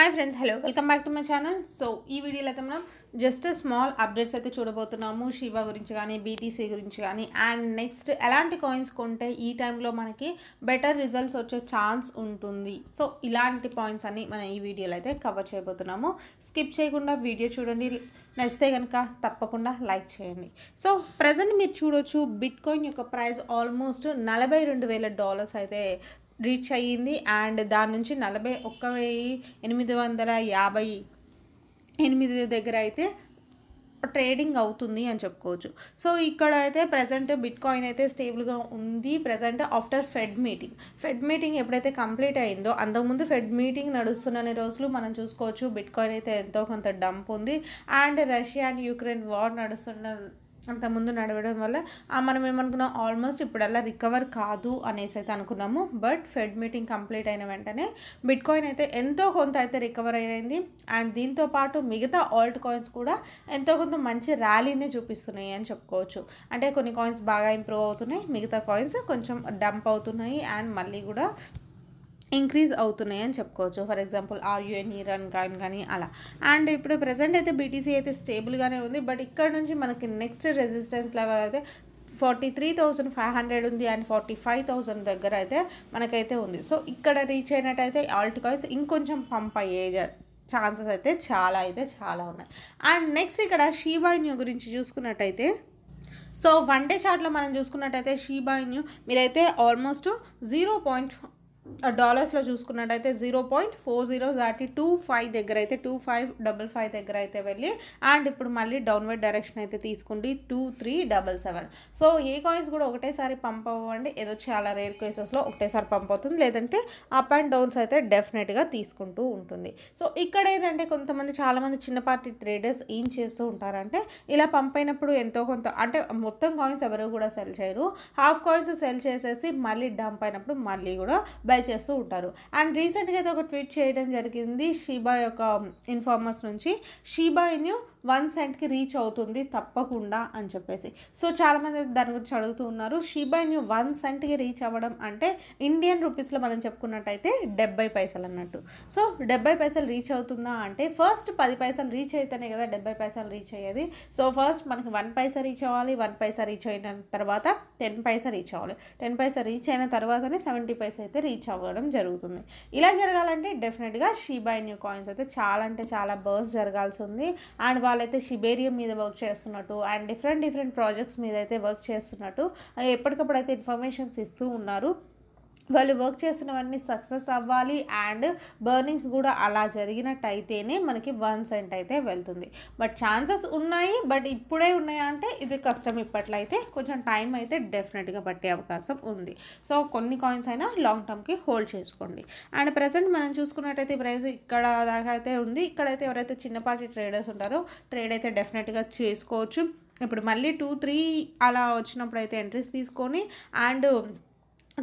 hi friends hello welcome back to my channel so ఈ వీడియోలో అయితే మనం జస్ట్ స్మాల్ అప్డేట్స్ అయితే చూడబోతున్నాము శివ గురించి కానీ బీటీసీ గురించి కానీ అండ్ నెక్స్ట్ ఎలాంటి కాయిన్స్ కొంటే ఈ టైంలో మనకి బెటర్ రిజల్ట్స్ వచ్చే ఛాన్స్ ఉంటుంది సో ఇలాంటి పాయింట్స్ అన్నీ మనం ఈ వీడియోలో అయితే కవర్ చేయబోతున్నాము స్కిప్ చేయకుండా వీడియో చూడండి నచ్చితే కనుక తప్పకుండా లైక్ చేయండి సో ప్రజెంట్ మీరు చూడొచ్చు బిట్కాయిన్ యొక్క ప్రైస్ ఆల్మోస్ట్ నలభై రెండు వేల డాలర్స్ అయితే రీచ్ అయ్యింది అండ్ దాని నుంచి నలభై ఒక్క వెయ్యి ఎనిమిది వందల యాభై ఎనిమిది దగ్గర అయితే ట్రేడింగ్ అవుతుంది అని చెప్పుకోవచ్చు సో ఇక్కడ అయితే ప్రజెంట్ బిట్ కాయిన్ అయితే స్టేబుల్గా ఉంది present after Fed meeting Fed meeting ఎప్పుడైతే కంప్లీట్ అయిందో అంతకుముందు ఫెడ్ మీటింగ్ నడుస్తున్న రోజులు మనం చూసుకోవచ్చు బిట్ కాయిన్ అయితే ఎంతో కొంత డంప్ ఉంది and Russia and Ukraine war నడుస్తున్న ముందు నడవడం వల్ల మనం ఏమనుకున్నాం ఆల్మోస్ట్ ఇప్పుడల్లా రికవర్ కాదు అనేసి అయితే అనుకున్నాము బట్ ఫెడ్ మీటింగ్ కంప్లీట్ అయిన వెంటనే బిట్ కాయిన్ అయితే ఎంతో కొంత అయితే రికవర్ అయింది అండ్ దీంతో పాటు మిగతా ఆల్ట్ కాయిన్స్ కూడా ఎంతో కొంత మంచి ర్యాలీనే చూపిస్తున్నాయి అని చెప్పుకోవచ్చు అంటే కొన్ని కాయిన్స్ బాగా ఇంప్రూవ్ అవుతున్నాయి మిగతా కాయిన్స్ కొంచెం డంప్ అవుతున్నాయి అండ్ మళ్ళీ కూడా ఇంక్రీజ్ అవుతున్నాయని చెప్పుకోవచ్చు ఫర్ ఎగ్జాంపుల్ ఆర్యుఎన్ ఈరాన్ కాన్ కానీ అలా అండ్ ఇప్పుడు ప్రజెంట్ అయితే బీటీసీ అయితే స్టేబుల్గానే ఉంది బట్ ఇక్కడ నుంచి మనకి నెక్స్ట్ రెసిస్టెన్స్ లెవెల్ అయితే forty three thousand five hundred ఉంది అండ్ ఫార్టీ ఫైవ్ థౌజండ్ దగ్గర అయితే మనకైతే ఉంది సో ఇక్కడ రీచ్ అయినట్టయితే ఆల్ట్ కాయిన్స్ ఇంకొంచెం పంప్ అయ్యే ఛాన్సెస్ అయితే చాలా అయితే చాలా ఉన్నాయి అండ్ నెక్స్ట్ ఇక్కడ షీబాయిన్యూ గురించి చూసుకున్నట్టయితే సో వన్ డే చార్ట్లో మనం చూసుకున్నట్టయితే షీబాయిన్యూ మీరైతే ఆల్మోస్ట్ జీరో పాయింట్ డాలర్స్లో చూసుకున్నట్టయితే జీరో పాయింట్ ఫోర్ జీరో దాటి టూ ఫైవ్ దగ్గర అయితే టూ ఫైవ్ డబల్ ఫైవ్ దగ్గర అయితే వెళ్ళి అండ్ ఇప్పుడు మళ్ళీ డౌన్వర్డ్ డైరెక్షన్ అయితే తీసుకోండి two three double seven so ఏ కాయిన్స్ కూడా ఒకటేసారి పంప్ అవ్వండి ఏదో చాలా రేర్ కేసెస్లో ఒకటేసారి పంప్ అవుతుంది లేదంటే అప్ అండ్ డౌన్స్ అయితే డెఫినెట్గా తీసుకుంటూ ఉంటుంది సో ఇక్కడ ఏదంటే కొంతమంది చాలామంది చిన్నపాటి ట్రేడర్స్ ఏం చేస్తూ ఉంటారంటే ఇలా పంప్ అయినప్పుడు ఎంతో కొంత అంటే మొత్తం కాయిన్స్ ఎవరు కూడా సెల్ చేయరు హాఫ్ కాయిన్స్ సెల్ చేసేసి మళ్ళీ డంప్ అయినప్పుడు మళ్ళీ కూడా ఎంజాయ్ చేస్తూ ఉంటారు అండ్ రీసెంట్గా అయితే ఒక ట్వీట్ చేయడం జరిగింది షీబా యొక్క ఇన్ఫార్మర్స్ నుంచి షీబా ఇన్యూ వన్ సెంట్కి రీచ్ అవుతుంది తప్పకుండా అని చెప్పేసి సో చాలామంది దాని గురించి అడుగుతూ ఉన్నారు న్యూ వన్ సెంట్కి రీచ్ అవ్వడం అంటే ఇండియన్ రూపీస్లో మనం చెప్పుకున్నట్టయితే డెబ్బై పైసలు అన్నట్టు సో డెబ్బై పైసలు రీచ్ అవుతుందా అంటే ఫస్ట్ పది పైసలు రీచ్ అయితేనే కదా డెబ్బై పైసలు రీచ్ అయ్యేది సో ఫస్ట్ మనకి వన్ పైసా రీచ్ అవ్వాలి వన్ పైసా రీచ్ అయిన తర్వాత టెన్ పైసా రీచ్ అవ్వాలి టెన్ పైసా రీచ్ అయిన తర్వాతనే సెవెంటీ పైసా అయితే రీచ్ అవ్వడం జరుగుతుంది ఇలా జరగాలంటే డెఫినెట్గా షీబాయి న్యూ కాయిన్స్ అయితే చాలా అంటే చాలా బర్స్ జరగాల్సి ఉంది అండ్ వాళ్ళైతే షిబేరియం మీద వర్క్ చేస్తున్నట్టు అండ్ డిఫరెంట్ డిఫరెంట్ ప్రాజెక్ట్స్ మీద అయితే వర్క్ చేస్తున్నట్టు ఎప్పటికప్పుడు అయితే ఇన్ఫర్మేషన్స్ ఇస్తూ ఉన్నారు వాళ్ళు వర్క్ చేస్తున్నవన్నీ సక్సెస్ అవ్వాలి అండ్ బర్నింగ్స్ కూడా అలా జరిగినట్టయితేనే మనకి వన్ సెంట్ అయితే వెళ్తుంది బట్ ఛాన్సెస్ ఉన్నాయి బట్ ఇప్పుడే ఉన్నాయంటే ఇది కష్టం ఇప్పట్లో అయితే కొంచెం టైం అయితే డెఫినెట్గా పట్టే అవకాశం ఉంది సో కొన్ని కాయిన్స్ అయినా లాంగ్ టర్మ్కి హోల్డ్ చేసుకోండి అండ్ ప్రజెంట్ మనం చూసుకున్నట్టయితే ప్రైస్ ఇక్కడ దాకా అయితే ఉంది ఇక్కడైతే ఎవరైతే చిన్నపాటి ట్రేడర్స్ ఉంటారో ట్రేడ్ అయితే డెఫినెట్గా చేసుకోవచ్చు ఇప్పుడు మళ్ళీ టూ త్రీ అలా వచ్చినప్పుడు అయితే ఎంట్రీస్ తీసుకొని and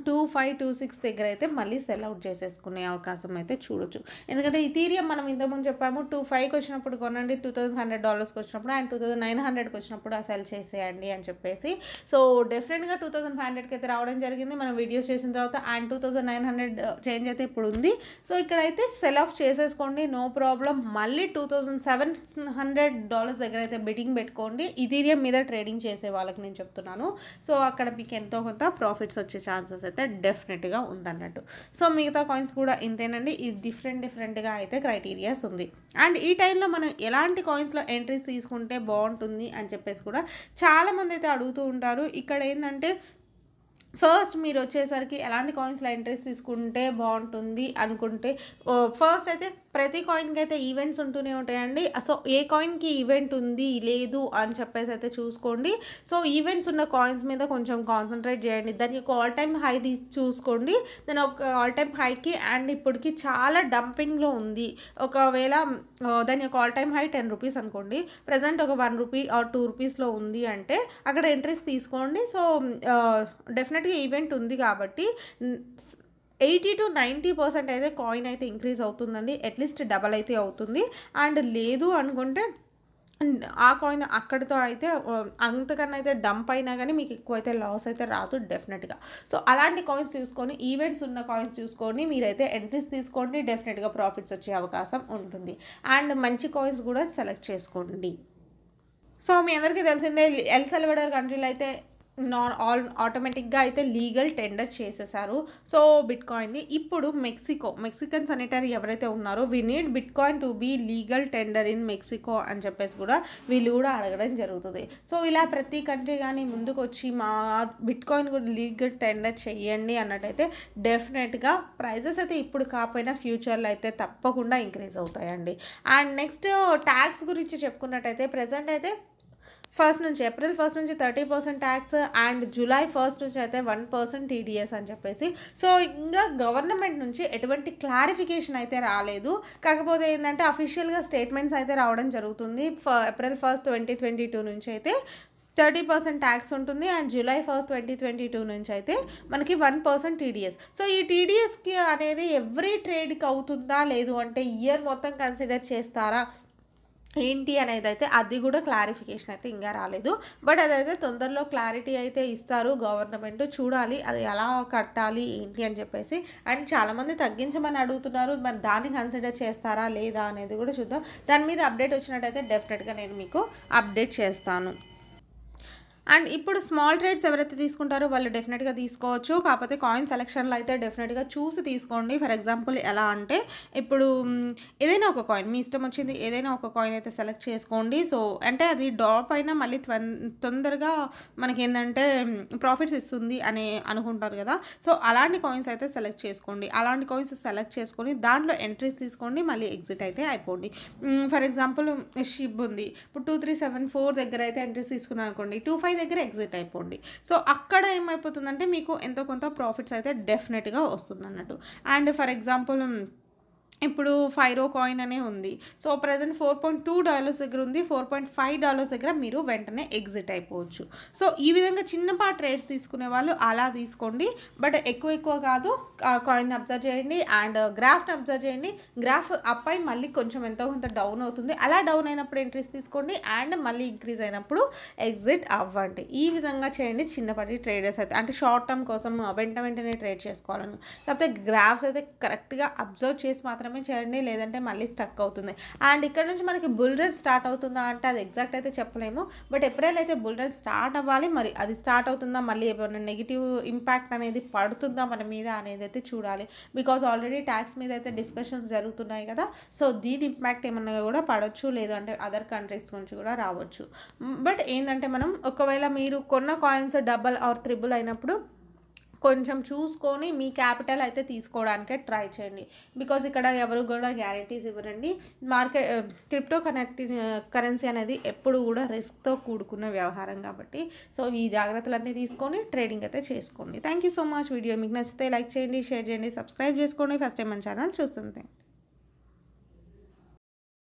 two five two six దగ్గర అయితే మళ్ళీ సెల్ అవుట్ చేసేసుకునే అవకాశం అయితే చూడొచ్చు ఎందుకంటే ఇథీరియం మనం ఇంతకుముందు చెప్పాము టూ ఫైవ్కి వచ్చినప్పుడు కొనండి టూ థౌసండ్ హండ్రెడ్ డాలర్స్కి వచ్చినప్పుడు అండ్ టూ థౌసండ్ నైన్ హండ్రెడ్కి వచ్చినప్పుడు ఆ సెల్ చేసేయండి అని చెప్పేసి సో డెఫినెట్గా టూ థౌసండ్ ఫైవ్ హండ్రెడ్కి అయితే రావడం జరిగింది మనం వీడియోస్ చేసిన తర్వాత and two thousand nine hundred uh, change అయితే ఇప్పుడు ఉంది సో ఇక్కడైతే సెల్ ఆఫ్ చేసేసుకోండి నో ప్రాబ్లం మళ్ళీ two thousand seven hundred dollars దగ్గర అయితే బిడ్డింగ్ పెట్టుకోండి ఇథీరియం మీద ట్రేడింగ్ చేసే వాళ్ళకి నేను చెప్తున్నాను సో అక్కడ మీకు ఎంతో కొంత ప్రాఫిట్స్ వచ్చే ఛాన్సెస్ అయితే డెఫినెట్గా ఉందన్నట్టు సో మిగతా కాయిన్స్ కూడా ఇంతేనండి ఇది డిఫరెంట్ డిఫరెంట్గా అయితే క్రైటీరియాస్ ఉంది అండ్ ఈ టైంలో మనం ఎలాంటి కాయిన్స్లో ఎంట్రీస్ తీసుకుంటే బాగుంటుంది అని చెప్పేసి కూడా చాలామంది అయితే అడుగుతూ ఉంటారు ఇక్కడ ఏంటంటే ఫస్ట్ మీరు వచ్చేసరికి ఎలాంటి కాయిన్స్లో ఎంట్రీస్ తీసుకుంటే బాగుంటుంది అనుకుంటే ఫస్ట్ అయితే ప్రతి కాయిన్కి అయితే ఈవెంట్స్ ఉంటూనే ఉంటాయండి సో ఏ కాయిన్కి ఈవెంట్ ఉంది లేదు అని చెప్పేసి అయితే చూసుకోండి సో ఈవెంట్స్ ఉన్న కాయిన్స్ మీద కొంచెం కాన్సన్ట్రేట్ చేయండి దానికి ఒక ఆల్ టైమ్ హై చూసుకోండి దాని ఒక ఆల్ టైమ్ హైకి అండ్ ఇప్పటికి చాలా డంపింగ్లో ఉంది ఒకవేళ దాని యొక్క all time high ten rupees అనుకోండి ప్రజెంట్ ఒక వన్ రూపీ ఆర్ టూ రూపీస్లో ఉంది అంటే అక్కడ ఎంట్రీస్ తీసుకోండి సో డెఫినెట్గా ఈవెంట్ ఉంది కాబట్టి ఎయిటీ టు నైంటీ పర్సెంట్ అయితే కాయిన్ అయితే ఇంక్రీజ్ అవుతుందండి అట్లీస్ట్ డబల్ అయితే అవుతుంది అండ్ లేదు అనుకుంటే ఆ కాయిన్ అక్కడితో అయితే అంతకన్నా అయితే డంప్ అయినా కానీ మీకు ఎక్కువ అయితే లాస్ అయితే రాదు డెఫినెట్గా సో అలాంటి కాయిన్స్ చూసుకొని ఈవెంట్స్ ఉన్న కాయిన్స్ చూసుకొని మీరైతే ఎంట్రీస్ తీసుకోండి డెఫినెట్గా ప్రాఫిట్స్ వచ్చే అవకాశం ఉంటుంది అండ్ మంచి కాయిన్స్ కూడా సెలెక్ట్ చేసుకోండి సో మీ అందరికీ తెలిసిందే ఎల్ సెల్వడర్ కంట్రీలో అయితే నాన్ ఆల్ ఆటోమేటిక్గా అయితే లీగల్ టెండర్ చేసేసారు సో బిట్కాయిన్ది ఇప్పుడు మెక్సికో మెక్సికన్ సెనిటరీ ఎవరైతే ఉన్నారో we need bitcoin to be legal tender in Mexico అని చెప్పేసి కూడా వీళ్ళు కూడా అడగడం జరుగుతుంది సో ఇలా ప్రతి కంట్రీ కానీ ముందుకు వచ్చి మా బిట్కాయిన్ కూడా లీగల్ టెండర్ చేయండి అన్నట్టయితే డెఫినెట్గా ప్రైజెస్ అయితే ఇప్పుడు కాకపోయినా ఫ్యూచర్లో అయితే తప్పకుండా ఇంక్రీజ్ అవుతాయండి అండ్ నెక్స్ట్ ట్యాక్స్ గురించి చెప్పుకున్నట్టయితే ప్రజెంట్ అయితే ఫస్ట్ నుంచి ఏప్రిల్ ఫస్ట్ నుంచి thirty percent tax and July first నుంచి అయితే వన్ పర్సెంట్ టీడీఎస్ అని చెప్పేసి సో ఇంకా గవర్నమెంట్ నుంచి ఎటువంటి క్లారిఫికేషన్ అయితే రాలేదు కాకపోతే ఏంటంటే అఫీషియల్గా స్టేట్మెంట్స్ అయితే రావడం జరుగుతుంది April first twenty twenty two నుంచి అయితే థర్టీ పర్సెంట్ ట్యాక్స్ ఉంటుంది and July first twenty twenty two నుంచి అయితే మనకి వన్ పర్సెంట్ టీడీఎస్ సో ఈ టీడీఎస్కి అనేది ఎవ్రీ ట్రేడ్కి అవుతుందా లేదు అంటే ఇయర్ మొత్తం కన్సిడర్ చేస్తారా ఏంటి అనేది అయితే అది కూడా క్లారిఫికేషన్ అయితే ఇంకా రాలేదు బట్ అదైతే తొందరలో క్లారిటీ అయితే ఇస్తారు గవర్నమెంట్ చూడాలి అది ఎలా కట్టాలి ఏంటి అని చెప్పేసి అండ్ చాలామంది తగ్గించమని అడుగుతున్నారు మరి దాన్ని కన్సిడర్ చేస్తారా లేదా అనేది కూడా చూద్దాం దాని మీద అప్డేట్ వచ్చినట్టయితే డెఫినెట్గా నేను మీకు అప్డేట్ చేస్తాను అండ్ ఇప్పుడు స్మాల్ ట్రేడ్స్ ఎవరైతే తీసుకుంటారో వాళ్ళు డెఫినెట్గా తీసుకోవచ్చు కాకపోతే కాయిన్ సెలెక్షన్లో అయితే డెఫినెట్గా చూసి తీసుకోండి ఫర్ ఎగ్జాంపుల్ ఎలా అంటే ఇప్పుడు ఏదైనా ఒక కాయిన్ మీ ఇష్టం వచ్చింది ఏదైనా ఒక కాయిన్ అయితే సెలెక్ట్ చేసుకోండి సో అంటే అది డ్రాప్ అయినా మళ్ళీ తొందరగా మనకి ఏంటంటే ప్రాఫిట్స్ ఇస్తుంది అని అనుకుంటారు కదా సో అలాంటి కాయిన్స్ అయితే సెలెక్ట్ చేసుకోండి అలాంటి కాయిన్స్ సెలెక్ట్ చేసుకొని దాంట్లో ఎంట్రీస్ తీసుకోండి మళ్ళీ ఎగ్జిట్ అయితే అయిపోండి ఫర్ ఎగ్జాంపుల్ షిప్ ఉంది ఇప్పుడు టూ త్రీ సెవెన్ ఫోర్ దగ్గర అయితే ఎంట్రీస్ తీసుకున్నాను అనుకోండి టూ ఫైవ్ దగ్గర ఎగ్జిట్ అయిపోండి సో అక్కడ ఏమైపోతుందంటే మీకు ఎంతో కొంత ప్రాఫిట్స్ అయితే డెఫినెట్గా వస్తుంది అన్నట్టు అండ్ ఫర్ ఎగ్జాంపుల్ ఇప్పుడు ఫైరో కాయిన్ అనే ఉంది so present four point two dollars దగ్గర ఉంది ఫోర్ పాయింట్ ఫైవ్ డాలర్స్ దగ్గర మీరు వెంటనే ఎగ్జిట్ అయిపోవచ్చు సో ఈ విధంగా చిన్నపాటి ట్రేడ్స్ తీసుకునే వాళ్ళు అలా తీసుకోండి బట్ ఎక్కువ ఎక్కువ కాదు కాయిన్ అబ్జర్వ్ చేయండి అండ్ గ్రాఫ్ని అబ్జర్వ్ చేయండి గ్రాఫ్ అప్ అయి మళ్ళీ కొంచెం ఎంతో కొంత డౌన్ అవుతుంది అలా డౌన్ అయినప్పుడు ఎంట్రీస్ తీసుకోండి అండ్ మళ్ళీ ఇంక్రీజ్ అయినప్పుడు ఎగ్జిట్ అవ్వండి ఈ విధంగా చేయండి చిన్నపాటి ట్రేడర్స్ అయితే అంటే షార్ట్ టర్మ్ కోసం వెంట వెంటనే ట్రేడ్ చేసుకోవాలని కాకపోతే గ్రాఫ్స్ అయితే కరెక్ట్గా అబ్జర్వ్ చేసి మాత్రం మాత్రమే చేయండి లేదంటే మళ్ళీ స్టక్ అవుతుంది అండ్ ఇక్కడ నుంచి మనకి బుల్ రన్ స్టార్ట్ అవుతుందా అంటే అది ఎగ్జాక్ట్ అయితే చెప్పలేము బట్ ఎప్పుడైతే అయితే బుల్ రన్ స్టార్ట్ అవ్వాలి మరి అది స్టార్ట్ అవుతుందా మళ్ళీ ఏమైనా నెగిటివ్ ఇంపాక్ట్ అనేది పడుతుందా మన మీద అనేది అయితే చూడాలి బికాజ్ ఆల్రెడీ ట్యాక్స్ మీద అయితే డిస్కషన్స్ జరుగుతున్నాయి కదా సో దీని ఇంపాక్ట్ ఏమన్నా కూడా పడవచ్చు లేదంటే అదర్ కంట్రీస్ నుంచి కూడా రావచ్చు బట్ hmm, ఏంటంటే మనం ఒకవేళ మీరు కొన్న కాయిన్స్ డబల్ ఆర్ త్రిబుల్ అయినప్పుడు కొంచెం చూసుకొని మీ క్యాపిటల్ అయితే తీసుకోవడానికే ట్రై చేయండి బికాజ్ ఇక్కడ ఎవరు కూడా గ్యారంటీస్ ఇవ్వరండి మార్కెట్ క్రిప్టో కనెక్ట్ కరెన్సీ అనేది ఎప్పుడు కూడా రిస్క్తో కూడుకున్న వ్యవహారం కాబట్టి సో ఈ జాగ్రత్తలన్నీ తీసుకొని ట్రేడింగ్ అయితే చేసుకోండి thank you so much video మీకు నచ్చితే లైక్ చేయండి షేర్ చేయండి సబ్స్క్రైబ్ చేసుకోండి ఫస్ట్ టైం మన ఛానల్ చూస్తుంది